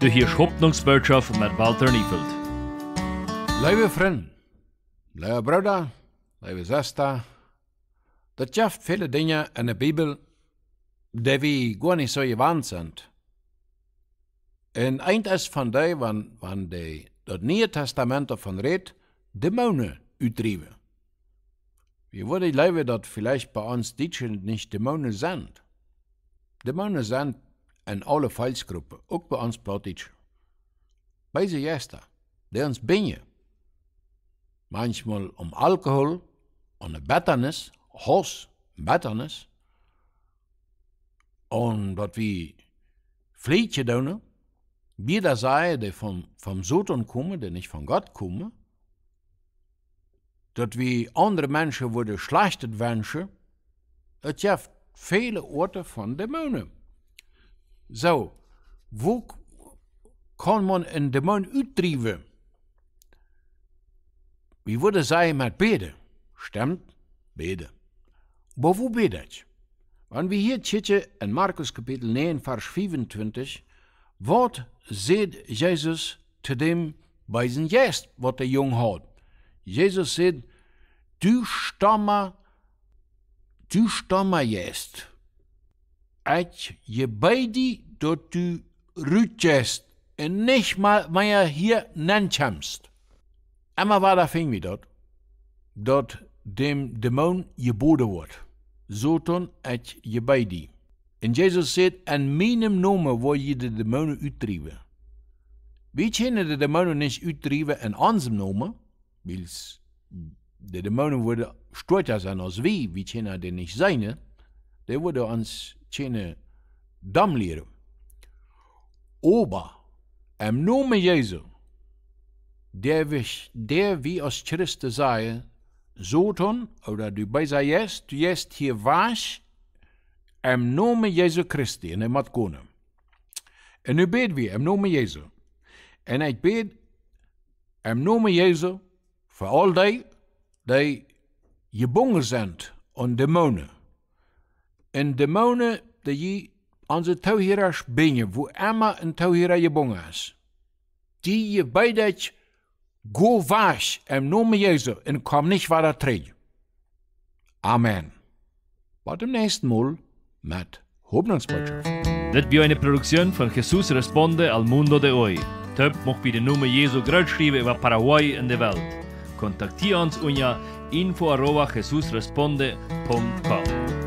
Du hörst Hoffnungsbotschaft mit Walter Niefeld. Liebe Freunde, liebe Brüder, liebe Schwester, das schafft viele Dinge in der Bibel, die wir gar nicht so gewandt sind. Und eins von denen, wenn, wenn die, das Neue Testament davon redet, Dämonen utrieben. Wir würden leider, dass vielleicht bei uns Deutschen nicht Dämonen sind. Dämonen sind en alle veilsgroepen, ook bij ons Plotic. Bij jesta, die ons binje. Manchmal om alcohol, om betternis, hos, betternis. En wat wie vlietje doen, wie da sei, die vom, vom Satan kommen, die nicht von Gott kommen, dat wie andere Menschen worden schlechtet wünschen, dat jeft viele Orte von Dämonen. So, wo kann man einen Dämon uitdrijven? Wie würde sein mit Bede? Stimmt, Bede. Aber wo betet? Wenn wir hier tschitschen in Markus Kapitel 9, Vers 25, wat zegt Jesus zu dem bij zijn jest, wat de jong had? Jezus zegt, du stammer, du stammer jest uit je beide dat du rütest en nicht mal mehr hier nanchamst. Einmal war da fing wie dort, dort dem Dämon geboten wird. tun et je beide. En Jesus zegt, en meinem nomen wil je de Dämonen uitdrijven. Wie kunnen de demonen niet uitdrijven in unserem nomen? Weil de Dämonen worden stolz sein als wij, wie kunnen die nicht zijn. Die worden uns čine damliru. Oba, em nome Jezus. der, der wie aus Christus sei, Soton, oder du bei sei jest, du jest hier was, em nome Jezus Christi, en hij moet konen. En nu bid we, em nome Jezus. En ik bid, em nome Jezus voor al die, die je bongen zijn aan demonen. En demonen, die je onze touwheraars binnen, wo Emma een touwhera je bongas. Die je bij dat go was en noem Jezus en kom niet waar dat treed. Amen. Wat dem nächsten Mal mit Hoffnungsbotschaft. Das is een productie van Jesus Responde al Mundo de Hoy. Töp macht de de Jezus Jesu schrijven über Paraguay in de Welt. Kontaktier uns unter info arroba jesusresponde.com.